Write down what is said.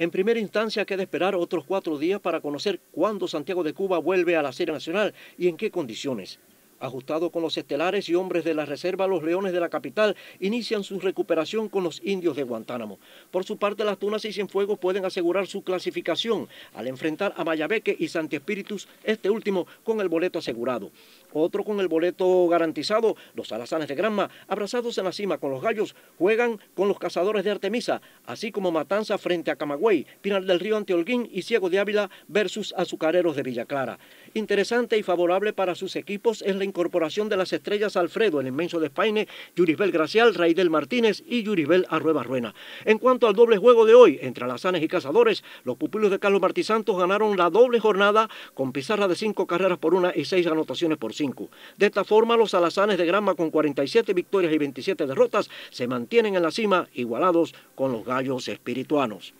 En primera instancia, queda esperar otros cuatro días para conocer cuándo Santiago de Cuba vuelve a la serie nacional y en qué condiciones. Ajustado con los estelares y hombres de la reserva, los leones de la capital inician su recuperación con los indios de Guantánamo. Por su parte, las Tunas y Cienfuegos pueden asegurar su clasificación al enfrentar a Mayabeque y Santi Espíritus, este último con el boleto asegurado. Otro con el boleto garantizado, los alazanes de Granma, abrazados en la cima con los gallos, juegan con los cazadores de Artemisa, así como Matanza frente a Camagüey, Pinar del Río ante y Ciego de Ávila versus Azucareros de Villa Clara. Interesante y favorable para sus equipos es la incorporación de las estrellas Alfredo, el inmenso de despaine, Yuribel Gracial, Raidel Martínez y Yuribel Arrueba Ruena. En cuanto al doble juego de hoy, entre alazanes y cazadores, los pupilos de Carlos Martí Santos ganaron la doble jornada con pizarra de cinco carreras por una y seis anotaciones por cinco. De esta forma, los alazanes de Granma con 47 victorias y 27 derrotas se mantienen en la cima igualados con los gallos espirituanos.